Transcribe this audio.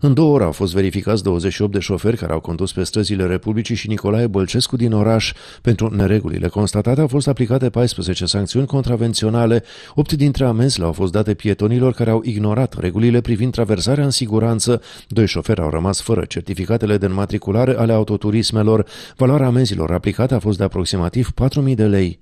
În două ore au fost verificați 28 de șoferi care au condus pe străzile Republicii și Nicolae Bălcescu din oraș. Pentru neregulile constatate au fost aplicate 14 sancțiuni contravenționale, 8 dintre amenzi le-au fost date pietonilor care au ignorat regulile privind traversarea în siguranță, doi șoferi au rămas fără certificatele de înmatriculare ale autoturismelor, valoarea amenzilor aplicate a fost de aproximativ 4.000 de lei.